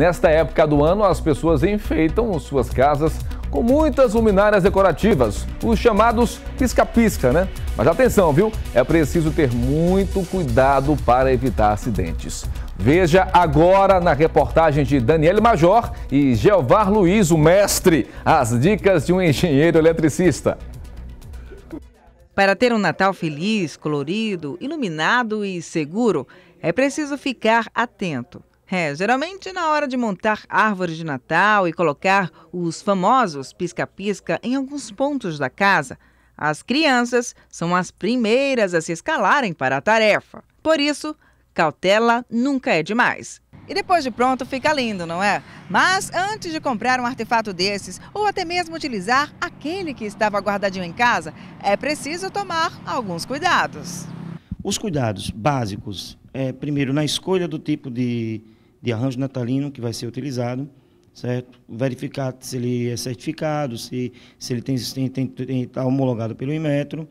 Nesta época do ano, as pessoas enfeitam suas casas com muitas luminárias decorativas, os chamados pisca-pisca, né? Mas atenção, viu? É preciso ter muito cuidado para evitar acidentes. Veja agora na reportagem de Daniel Major e Geovar Luiz, o mestre, as dicas de um engenheiro eletricista. Para ter um Natal feliz, colorido, iluminado e seguro, é preciso ficar atento. É, geralmente na hora de montar árvores de Natal e colocar os famosos pisca-pisca em alguns pontos da casa, as crianças são as primeiras a se escalarem para a tarefa. Por isso, cautela nunca é demais. E depois de pronto fica lindo, não é? Mas antes de comprar um artefato desses, ou até mesmo utilizar aquele que estava guardadinho em casa, é preciso tomar alguns cuidados. Os cuidados básicos é, primeiro, na escolha do tipo de, de arranjo natalino que vai ser utilizado, certo? Verificar se ele é certificado, se, se ele tem está homologado pelo Inmetro.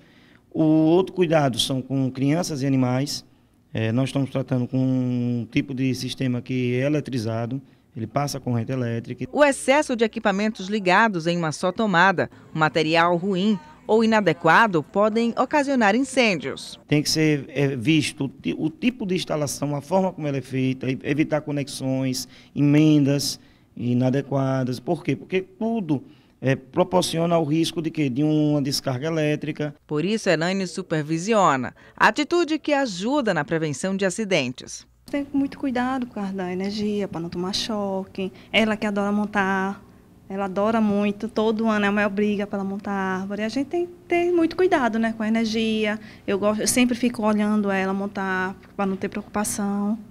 O outro cuidado são com crianças e animais. É, nós estamos tratando com um tipo de sistema que é eletrizado, ele passa corrente elétrica. O excesso de equipamentos ligados em uma só tomada, material ruim, ou inadequado podem ocasionar incêndios. Tem que ser é, visto o tipo de instalação, a forma como ela é feita, evitar conexões, emendas inadequadas. Por quê? Porque tudo é, proporciona o risco de que de uma descarga elétrica. Por isso, Elane supervisiona, atitude que ajuda na prevenção de acidentes. Tem muito cuidado com a energia, para não tomar choque. Ela que adora montar ela adora muito, todo ano é uma briga para ela montar árvore. A gente tem que ter muito cuidado né, com a energia. Eu, gosto, eu sempre fico olhando ela montar para não ter preocupação.